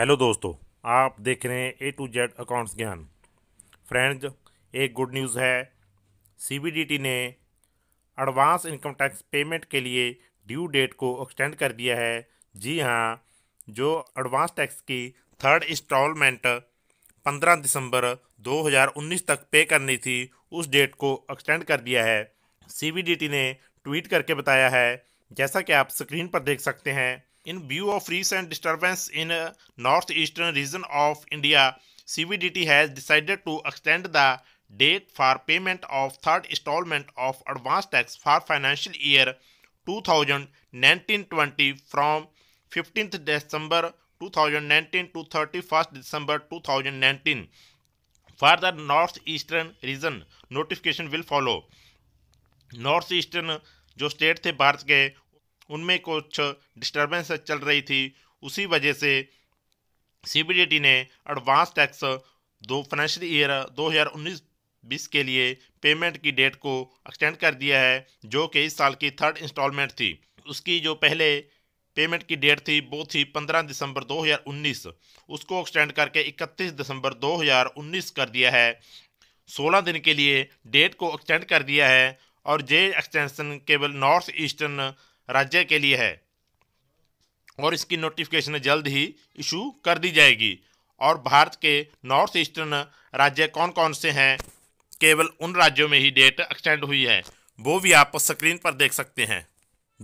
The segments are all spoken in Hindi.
हेलो दोस्तों आप देख रहे हैं ए टू जेड अकाउंट्स ज्ञान फ्रेंड्स एक गुड न्यूज़ है सीबीडीटी ने एडवांस इनकम टैक्स पेमेंट के लिए ड्यू डेट को एक्सटेंड कर दिया है जी हाँ जो एडवांस टैक्स की थर्ड इंस्टॉलमेंट 15 दिसंबर 2019 तक पे करनी थी उस डेट को एक्सटेंड कर दिया है सीबीडीटी ने ट्वीट करके बताया है जैसा कि आप स्क्रीन पर देख सकते हैं In view of recent disturbance in uh, northeastern region of India, CBDT has decided to extend the date for payment of third installment of advance tax for financial year 2019-20 from 15th December 2019 to 31st December 2019. For the northeastern region, notification will follow. North eastern जो स्टेट थे भारत के उनमें कुछ डिस्टर्बेंस चल रही थी उसी वजह से सीबीडीटी ने एडवांस टैक्स दो फाइनेंशियल ईयर 2019-20 के लिए पेमेंट की डेट को एक्सटेंड कर दिया है जो कि इस साल की थर्ड इंस्टॉलमेंट थी उसकी जो पहले पेमेंट की डेट थी वो थी 15 दिसंबर 2019 उसको एक्सटेंड करके 31 दिसंबर 2019 कर दिया है 16 दिन के लिए डेट को एक्सटेंड कर दिया है और जे एक्सटेंशन केवल नॉर्थ ईस्टर्न राज्य के लिए है और इसकी नोटिफिकेशन जल्द ही इशू कर दी जाएगी और भारत के नॉर्थ ईस्टर्न राज्य कौन कौन से हैं केवल उन राज्यों में ही डेट एक्सटेंड हुई है वो भी आप स्क्रीन पर देख सकते हैं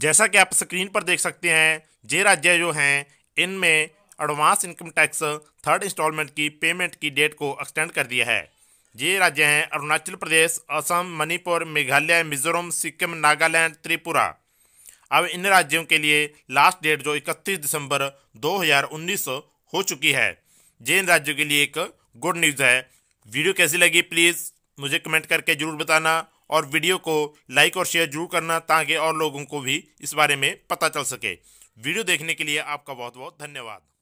जैसा कि आप स्क्रीन पर देख सकते हैं जे राज्य जो हैं इनमें advance income tax third installment की पेमेंट की डेट को एक्सटेंड कर दिया है ये राज्य हैं अरुणाचल प्रदेश असम मणिपुर मेघालय मिजोरम सिक्किम नागालैंड त्रिपुरा अब इन राज्यों के लिए लास्ट डेट जो 31 दिसंबर 2019 हो चुकी है ये इन राज्यों के लिए एक गुड न्यूज़ है वीडियो कैसी लगी प्लीज़ मुझे कमेंट करके ज़रूर बताना और वीडियो को लाइक और शेयर जरूर करना ताकि और लोगों को भी इस बारे में पता चल सके वीडियो देखने के लिए आपका बहुत बहुत धन्यवाद